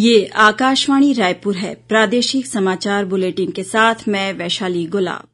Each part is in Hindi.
ये आकाशवाणी रायपुर है प्रादेशिक समाचार बुलेटिन के साथ मैं वैशाली गुलाब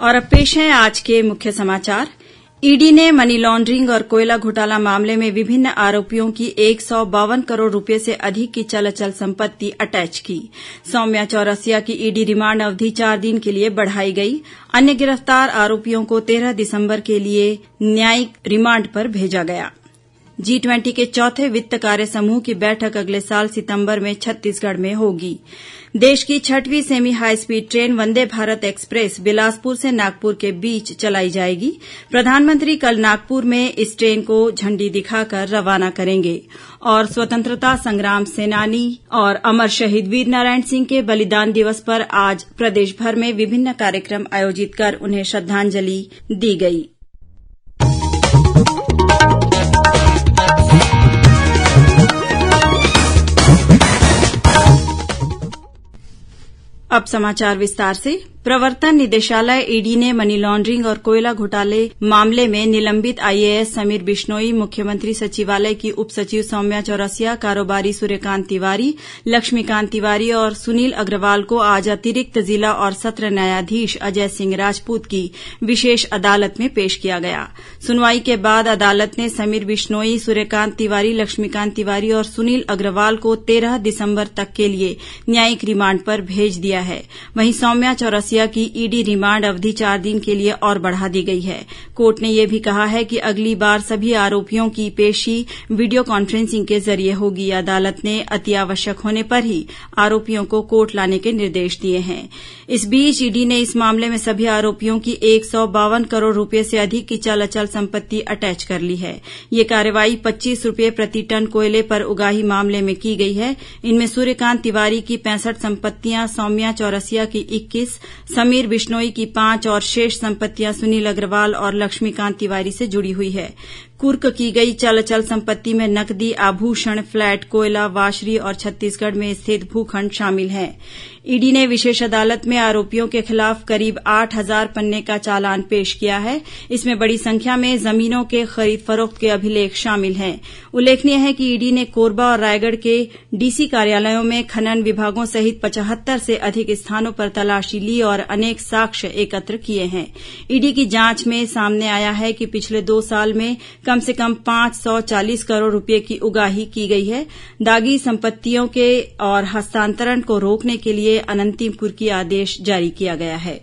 और अब पेश हैं आज के मुख्य समाचार ईडी ने मनी लॉन्ड्रिंग और कोयला घोटाला मामले में विभिन्न आरोपियों की एक सौ बावन करोड़ रूपये से अधिक की चल अचल संपत्ति अटैच की सौम्या चौरसिया की ईडी रिमांड अवधि चार दिन के लिए बढ़ाई गई अन्य गिरफ्तार आरोपियों को तेरह दिसंबर के लिए न्यायिक रिमांड पर भेजा गया है जी ट्वेंटी के चौथे वित्त कार्य समूह की बैठक अगले साल सितंबर में छत्तीसगढ़ में होगी देश की छठवीं semi high speed train Vande Bharat Express Bilaspur से नागपुर के बीच चलाई जाएगी प्रधानमंत्री कल नागपुर में इस ट्रेन को झंडी दिखाकर रवाना करेंगे और स्वतंत्रता संग्राम सेनानी और अमर शहीद वीर नारायण सिंह के बलिदान दिवस पर आज प्रदेशभर में विभिन्न कार्यक्रम आयोजित कर उन्हें श्रद्धांजलि दी गयी अब समाचार विस्तार से प्रवर्तन निदेशालय ईडी ने मनी लॉन्ड्रिंग और कोयला घोटाले मामले में निलंबित आईएएस समीर बिश्नोई मुख्यमंत्री सचिवालय की उप सचिव सौम्या चौरसिया कारोबारी सूर्यकांत तिवारी लक्ष्मीकांत तिवारी और सुनील अग्रवाल को आज अतिरिक्त जिला और सत्र न्यायाधीश अजय सिंह राजपूत की विशेष अदालत में पेश किया गया सुनवाई के बाद अदालत ने समीर बिश्नोई सूर्यकांत तिवारी लक्ष्मीकांत तिवारी और सुनील अग्रवाल को तेरह दिसम्बर तक के लिए न्यायिक रिमांड पर भेज दिया है है वहीं सौम्या चौरसिया की ईडी रिमांड अवधि चार दिन के लिए और बढ़ा दी गई है कोर्ट ने यह भी कहा है कि अगली बार सभी आरोपियों की पेशी वीडियो कॉन्फ्रेंसिंग के जरिए होगी अदालत ने अति आवश्यक होने पर ही आरोपियों को कोर्ट लाने के निर्देश दिए हैं इस बीच ईडी ने इस मामले में सभी आरोपियों की एक सौ बावन करोड़ रूपये से अधिक की चल अचल संपत्ति अटैच कर ली है ये कार्रवाई पच्चीस रूपये प्रति टन कोयले पर उगाही मामले में की गई है इनमें सूर्यकांत तिवारी की पैंसठ संपत्तियां सौम्या संपत्तियां चौरसिया की इक्कीस समीर बिश्नोई की पांच और शेष संपत्तियां सुनील अग्रवाल और लक्ष्मीकांत तिवारी से जुड़ी हुई हैं कुर्क की गई चल अचल संपत्ति में नकदी आभूषण फ्लैट कोयला वाशरी और छत्तीसगढ़ में स्थित भूखंड शामिल हैं ईडी ने विशेष अदालत में आरोपियों के खिलाफ करीब आठ हजार पन्ने का चालान पेश किया है इसमें बड़ी संख्या में जमीनों के खरीद फरोख्त के अभिलेख शामिल हैं उल्लेखनीय है कि ईडी ने कोरबा और रायगढ़ के डीसी कार्यालयों में खनन विभागों सहित पचहत्तर से अधिक स्थानों पर तलाशी ली और अनेक साक्ष्य एकत्र किए हैं ईडी की जांच में सामने आया है कि पिछले दो साल में कम से कम पांच सौ चालीस करोड़ रूपये की उगाही की गई है दागी संपत्तियों के और हस्तांतरण को रोकने के लिए अनंतिमपुर की आदेश जारी किया गया है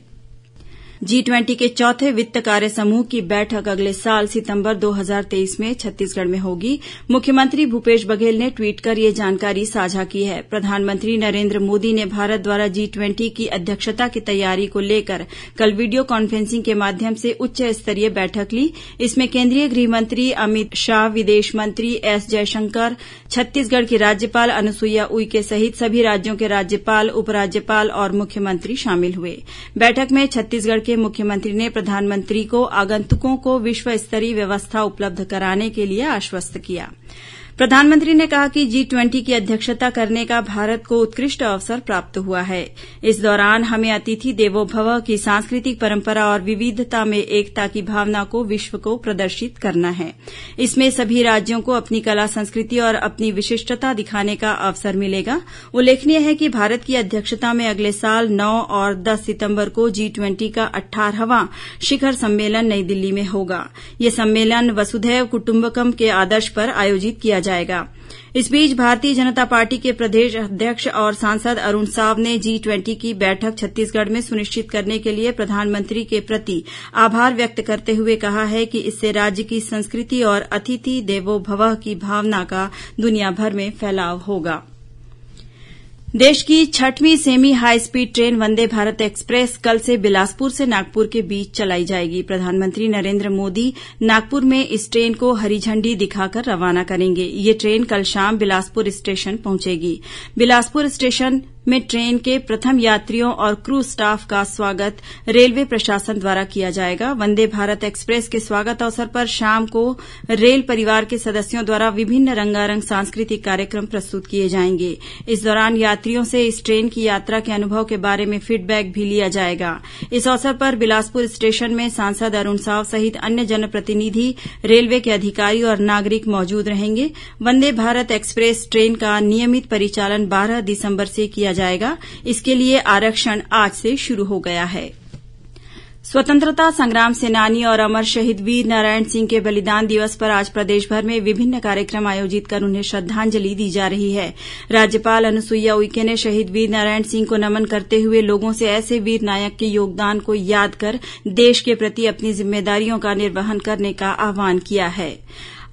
जी ट्वेंटी के चौथे वित्त कार्य समूह की बैठक अगले साल सितंबर 2023 में छत्तीसगढ़ में होगी मुख्यमंत्री भूपेश बघेल ने ट्वीट कर यह जानकारी साझा की है प्रधानमंत्री नरेन्द्र मोदी ने भारत द्वारा जी ट्वेंटी की अध्यक्षता की तैयारी को लेकर कल वीडियो कॉन्फ्रेंसिंग के माध्यम से उच्च स्तरीय बैठक ली इसमें केन्द्रीय गृहमंत्री अमित शाह विदेश मंत्री एस जयशंकर छत्तीसगढ़ की राज्यपाल अनुसुईया उइके सहित सभी राज्यों के राज्यपाल उपराज्यपाल और मुख्यमंत्री शामिल हुए बैठक में छत्तीसगढ़ के के मुख्यमंत्री ने प्रधानमंत्री को आगंतुकों को विश्व स्तरीय व्यवस्था उपलब्ध कराने के लिए आश्वस्त किया है प्रधानमंत्री ने कहा कि जी ट्वेंटी की अध्यक्षता करने का भारत को उत्कृष्ट अवसर प्राप्त हुआ है इस दौरान हमें अतिथि देवो भव की सांस्कृतिक परंपरा और विविधता में एकता की भावना को विश्व को प्रदर्शित करना है इसमें सभी राज्यों को अपनी कला संस्कृति और अपनी विशिष्टता दिखाने का अवसर मिलेगा उल्लेखनीय है कि भारत की अध्यक्षता में अगले साल नौ और दस सितंबर को जी ट्वेंटी का अट्ठारहवां शिखर सम्मेलन नई दिल्ली में होगा यह सम्मेलन वसुधैव कुटुम्बकम के आदर्श पर आयोजित किया जाएगा जाएगा इस बीच भारतीय जनता पार्टी के प्रदेश अध्यक्ष और सांसद अरूण साव ने जी ट्वेंटी की बैठक छत्तीसगढ़ में सुनिश्चित करने के लिए प्रधानमंत्री के प्रति आभार व्यक्त करते हुए कहा है कि इससे राज्य की संस्कृति और अतिथि देवो भव की भावना का दुनियाभर में फैलाव होगा देश की छठवीं semi high speed train Vande Bharat Express कल से बिलासपुर से नागपुर के बीच चलाई जाएगी प्रधानमंत्री नरेन्द्र मोदी नागपुर में इस ट्रेन को हरी झंडी दिखाकर रवाना करेंगे ये ट्रेन कल शाम बिलासपुर स्टेशन पहुंचेगी बिलासपुर स्टेशन में ट्रेन के प्रथम यात्रियों और क्रू स्टाफ का स्वागत रेलवे प्रशासन द्वारा किया जाएगा वंदे भारत एक्सप्रेस के स्वागत अवसर पर शाम को रेल परिवार के सदस्यों द्वारा विभिन्न रंगारंग सांस्कृतिक कार्यक्रम प्रस्तुत किए जाएंगे इस दौरान यात्रियों से इस ट्रेन की यात्रा के अनुभव के बारे में फीडबैक भी लिया जाएगा इस अवसर पर बिलासपुर स्टेशन में सांसद अरूण साव सहित अन्य जनप्रतिनिधि रेलवे के अधिकारी और नागरिक मौजूद रहेंगे वंदे भारत एक्सप्रेस ट्रेन का नियमित परिचालन बारह दिसंबर से किया जाएगा इसके लिए आरक्षण आज से शुरू हो गया है स्वतंत्रता संग्राम सेनानी और अमर शहीद वीर नारायण सिंह के बलिदान दिवस पर आज प्रदेशभर में विभिन्न कार्यक्रम आयोजित कर उन्हें श्रद्धांजलि दी जा रही है राज्यपाल अनुसुईया उइके ने शहीद वीर नारायण सिंह को नमन करते हुए लोगों से ऐसे वीर नायक के योगदान को याद कर देश के प्रति अपनी जिम्मेदारियों का निर्वहन करने का आह्वान किया हा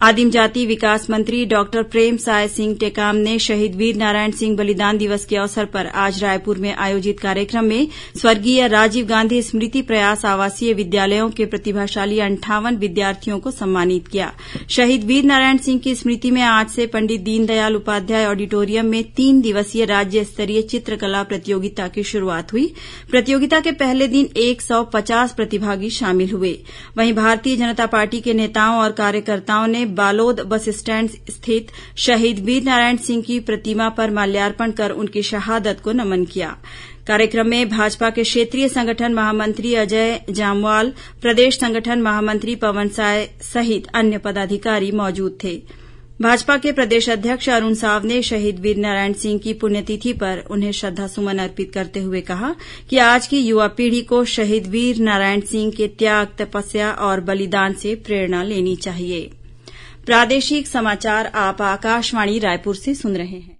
आदिम जाति विकास मंत्री डॉक्टर प्रेमसाय सिंह टेकाम ने शहीद वीर नारायण सिंह बलिदान दिवस के अवसर पर आज रायपुर में आयोजित कार्यक्रम में स्वर्गीय राजीव गांधी स्मृति प्रयास आवासीय विद्यालयों के प्रतिभाशाली अंठावन विद्यार्थियों को सम्मानित किया शहीद वीर नारायण सिंह की स्मृति में आज से पंडित दीनदयाल उपाध्याय ऑडिटोरियम में तीन दिवसीय राज्य स्तरीय चित्रकला प्रतियोगिता की शुरूआत हुई प्रतियोगिता के पहले दिन एक प्रतिभागी शामिल हुए वहीं भारतीय जनता पार्टी के नेताओं और कार्यकर्ताओं ने बालोद बस स्टैंड स्थित शहीद वीर नारायण सिंह की प्रतिमा पर माल्यार्पण कर उनकी शहादत को नमन किया कार्यक्रम में भाजपा के क्षेत्रीय संगठन महामंत्री अजय जामवाल प्रदेश संगठन महामंत्री पवन साय सहित अन्य पदाधिकारी मौजूद थे भाजपा के प्रदेश अध्यक्ष अरूण साव ने शहीद वीर नारायण सिंह की पुण्यतिथि पर उन्हें श्रद्धासुमन अर्पित करते हुए कहा कि आज की युवा पीढ़ी को शहीद वीर नारायण सिंह के त्याग तपस्या और बलिदान से प्रेरणा लेनी चाहिये प्रादेशिक समाचार आप आकाशवाणी रायपुर से सुन रहे हैं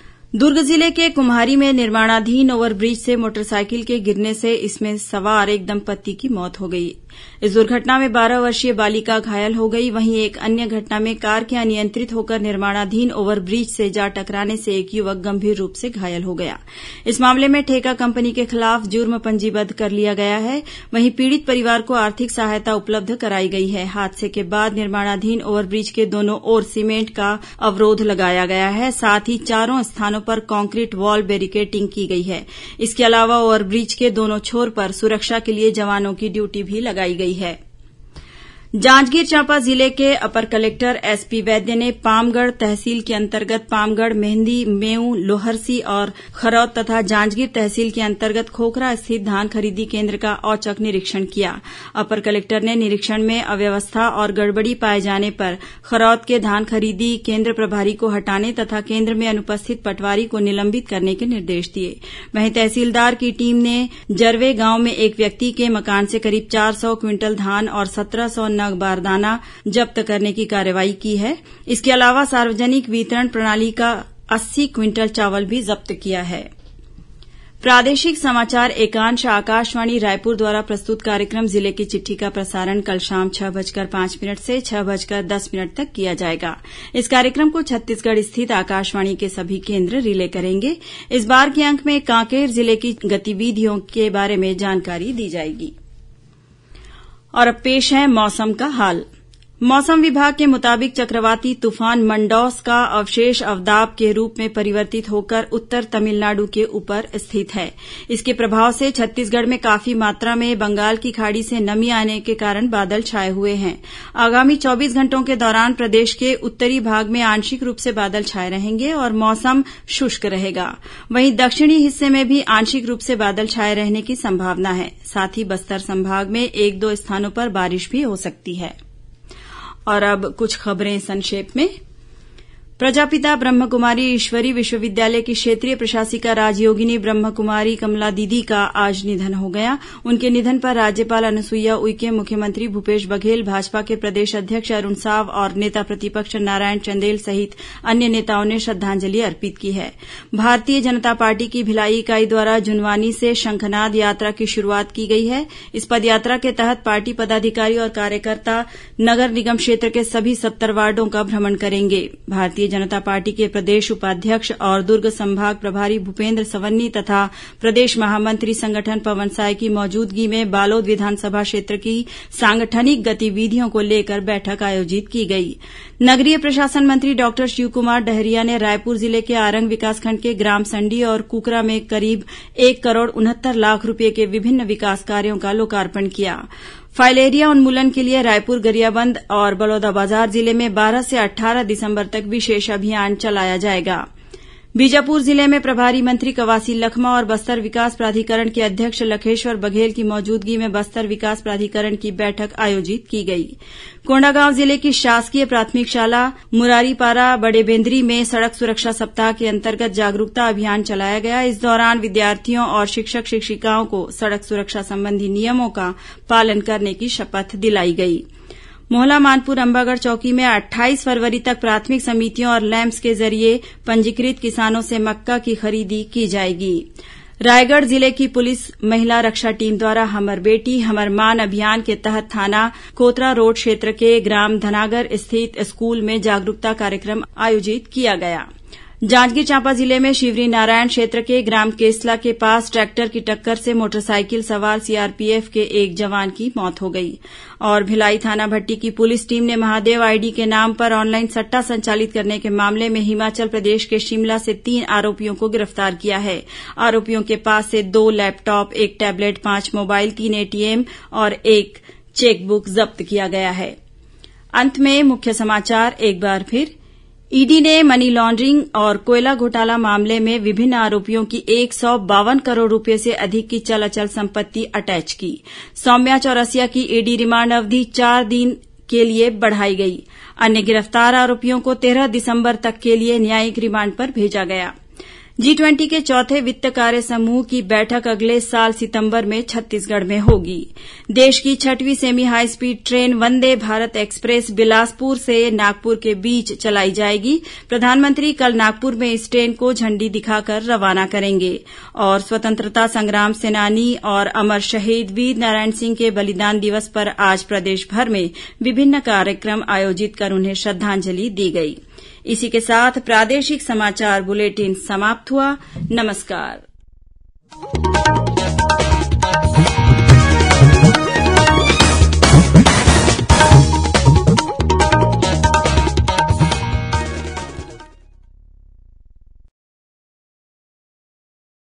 दुर्ग जिले के कुम्हारी में निर्माणाधीन ओवरब्रिज से मोटरसाइकिल के गिरने से इसमें सवार एक दंपत्ति की मौत हो गई इस दुर्घटना में बारह वर्षीय बालिका घायल हो गई वहीं एक अन्य घटना में कार के अनियंत्रित होकर निर्माणाधीन ओवरब्रिज से जा टकराने से एक युवक गंभीर रूप से घायल हो गया इस मामले में ठेका कंपनी के खिलाफ जुर्म पंजीबद्ध कर लिया गया है वहीं पीड़ित परिवार को आर्थिक सहायता उपलब्ध कराई गई है हादसे के बाद निर्माणाधीन ओवरब्रिज के दोनों ओर सीमेंट का अवरोध लगाया गया है साथ ही चारों स्थानों पर कांक्रीट वॉल बैरिकेटिंग की गई है इसके अलावा ओवरब्रिज के दोनों छोर पर सुरक्षा के लिए जवानों की ड्यूटी भी लगाई गई है जांजगीर चांपा जिले के अपर कलेक्टर एसपी वैद्य ने पामगढ़ तहसील के अंतर्गत पामगढ़ मेहंदी मेऊ लोहरसी और खरौद तथा जांजगीर तहसील के अंतर्गत खोखरा स्थित धान खरीदी केन्द्र का औचक निरीक्षण किया अपर कलेक्टर ने निरीक्षण में अव्यवस्था और गड़बड़ी पाए जाने पर खरौद के धान खरीदी केन्द्र प्रभारी को हटाने तथा केन्द्र में अनुपस्थित पटवारी को निलंबित करने के निर्देश दिए वहीं तहसीलदार की टीम ने जरवे गांव में एक व्यक्ति के मकान से करीब चार सौ क्विंटल धान और सत्रह सौ योजना बारदाना जब्त करने की कार्रवाई की है इसके अलावा सार्वजनिक वितरण प्रणाली का अस्सी क्विंटल चावल भी जब्त किया है प्रादेशिक समाचार एकांश आकाशवाणी रायपुर द्वारा प्रस्तुत कार्यक्रम जिले की चिट्ठी का प्रसारण कल शाम छह बजकर पांच मिनट से छह बजकर दस मिनट तक किया जाएगा इस कार्यक्रम को छत्तीसगढ़ स्थित आकाशवाणी के सभी केंद्र रिले करेंगे इस बार के अंक में कांकेर जिले की गतिविधियों के बारे में जानकारी दी जाएगी और अब पेश है मौसम का हाल मौसम विभाग के मुताबिक चक्रवाती तूफान मंडौस का अवशेष अवदाब के रूप में परिवर्तित होकर उत्तर तमिलनाडु के ऊपर स्थित है इसके प्रभाव से छत्तीसगढ़ में काफी मात्रा में बंगाल की खाड़ी से नमी आने के कारण बादल छाए हुए हैं आगामी चौबीस घंटों के दौरान प्रदेश के उत्तरी भाग में आंशिक रूप से बादल छाए रहेंगे और मौसम शुष्क रहेगा वहीं दक्षिणी हिस्से में भी आंशिक रूप से बादल छाए रहने की संभावना है साथ ही बस्तर संभाग में एक दो स्थानों पर बारिश भी हो सकती है और अब कुछ खबरें संक्षेप में प्रजापिता ब्रह्मकुमारी ईश्वरी विश्वविद्यालय की क्षेत्रीय प्रशासिका राजयोगिनी ब्रह्मकुमारी कमला दीदी का आज निधन हो गया उनके निधन पर राज्यपाल अनुसुईया उइके मुख्यमंत्री भूपेश बघेल भाजपा के प्रदेश अध्यक्ष अरूण साव और नेता प्रतिपक्ष नारायण चंदेल सहित अन्य नेताओं ने श्रद्धांजलि अर्पित की है भारतीय जनता पार्टी की भिलाई इकाई द्वारा जुनवानी से शंखनाद यात्रा की शुरूआत की गई है इस पदयात्रा के तहत पार्टी पदाधिकारी और कार्यकर्ता नगर निगम क्षेत्र के सभी सत्तर वार्डो का भ्रमण करेंगे जनता पार्टी के प्रदेश उपाध्यक्ष और दुर्ग संभाग प्रभारी भूपेन्द्र सवन्नी तथा प्रदेश महामंत्री संगठन पवन साय की मौजूदगी में बालोद विधानसभा क्षेत्र की सांगठनिक गतिविधियों को लेकर बैठक आयोजित की गई नगरीय प्रशासन मंत्री डॉक्टर शिवकुमार डहरिया ने रायपुर जिले के आरंग विकासखंड के ग्राम संडी और कुकरा में करीब एक करोड़ उनहत्तर लाख रूपये के विभिन्न विकास कार्यो का लोकार्पण किया फाइलेरिया उन्मूलन के लिए रायपुर गरियाबंद और बलौदाबाजार जिले में बारह से अट्ठारह दिसंबर तक विशेष अभियान चलाया जाएगा बीजापुर जिले में प्रभारी मंत्री कवासी लखमा और बस्तर विकास प्राधिकरण के अध्यक्ष लखेश्वर बघेल की मौजूदगी में बस्तर विकास प्राधिकरण की बैठक आयोजित की गई कोंडागांव जिले की शासकीय प्राथमिक शाला मुरारीपारा बड़ेबेंद्री में सड़क सुरक्षा सप्ताह के अंतर्गत जागरूकता अभियान चलाया गया इस दौरान विद्यार्थियों और शिक्षक शिक्षिकाओं को सड़क सुरक्षा संबंधी नियमों का पालन करने की शपथ दिलाई गयी मोहला मानपुर अंबागढ़ चौकी में अट्ठाईस फरवरी तक प्राथमिक समितियों और लैम्प्स के जरिये पंजीकृत किसानों से मक्का की खरीदी की जाएगी रायगढ़ जिले की पुलिस महिला रक्षा टीम द्वारा हमर बेटी हमर मान अभियान के तहत थाना कोतरा रोड क्षेत्र के ग्राम धनागर स्थित स्कूल में जागरूकता कार्यक्रम आयोजित किया गया जांजगीर चांपा जिले में शिवरी नारायण क्षेत्र के ग्राम केसला के पास ट्रैक्टर की टक्कर से मोटरसाइकिल सवार सीआरपीएफ के एक जवान की मौत हो गई और भिलाई थाना भट्टी की पुलिस टीम ने महादेव आईडी के नाम पर ऑनलाइन सट्टा संचालित करने के मामले में हिमाचल प्रदेश के शिमला से तीन आरोपियों को गिरफ्तार किया है आरोपियों के पास से दो लैपटॉप एक टैबलेट पांच मोबाइल तीन एटीएम और एक चेकबुक जब्त किया गया है अंत में मुख्य समाचार एक बार फिर ईडी ने मनी लॉन्ड्रिंग और कोयला घोटाला मामले में विभिन्न आरोपियों की एक सौ बावन करोड़ रूपये से अधिक की चल अचल संपत्ति अटैच की सौम्या चौरसिया की ईडी रिमांड अवधि चार दिन के लिए बढ़ाई गई अन्य गिरफ्तार आरोपियों को तेरह दिसंबर तक के लिए न्यायिक रिमांड पर भेजा गया है जी ट्वेंटी के चौथे वित्त कार्य समूह की बैठक अगले साल सितंबर में छत्तीसगढ़ में होगी देश की छठवीं semi high speed train Vande Bharat Express Bilaspur से नागपुर के बीच चलाई जाएगी प्रधानमंत्री कल नागपुर में इस ट्रेन को झंडी दिखाकर रवाना करेंगे और स्वतंत्रता संग्राम सेनानी और अमर शहीद वीर नारायण सिंह के बलिदान दिवस पर आज प्रदेशभर में विभिन्न कार्यक्रम आयोजित कर उन्हें श्रद्धांजलि दी गयी इसी के साथ प्रादेशिक समाचार बुलेटिन समाप्त हुआ नमस्कार